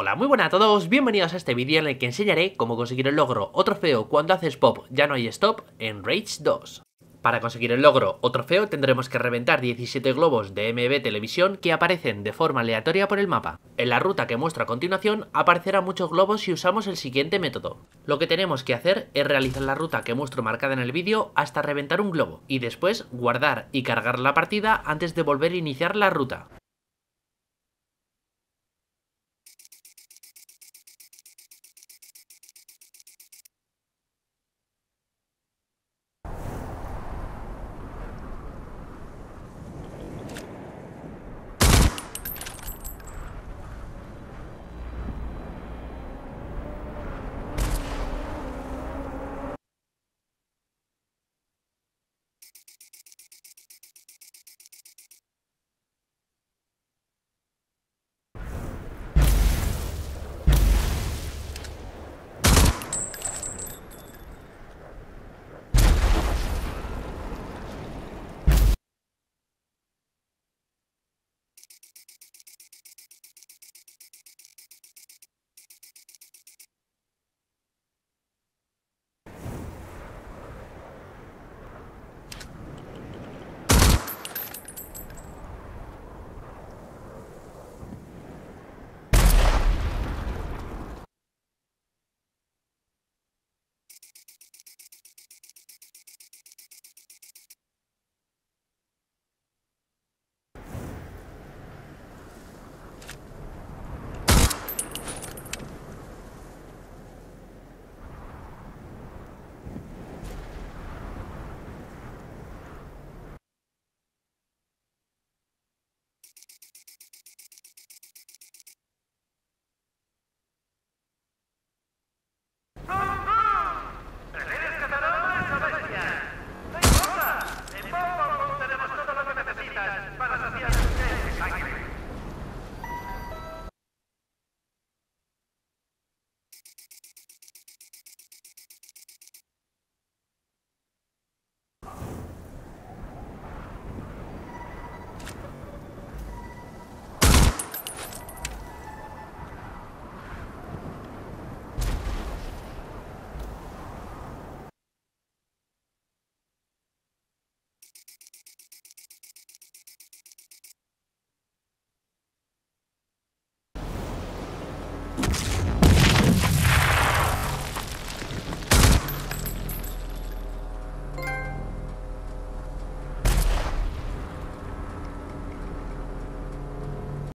Hola, muy buenas a todos, bienvenidos a este vídeo en el que enseñaré cómo conseguir el logro o trofeo cuando haces pop ya no hay stop en Rage 2. Para conseguir el logro o trofeo tendremos que reventar 17 globos de MB Televisión que aparecen de forma aleatoria por el mapa. En la ruta que muestro a continuación aparecerán muchos globos si usamos el siguiente método. Lo que tenemos que hacer es realizar la ruta que muestro marcada en el vídeo hasta reventar un globo y después guardar y cargar la partida antes de volver a iniciar la ruta.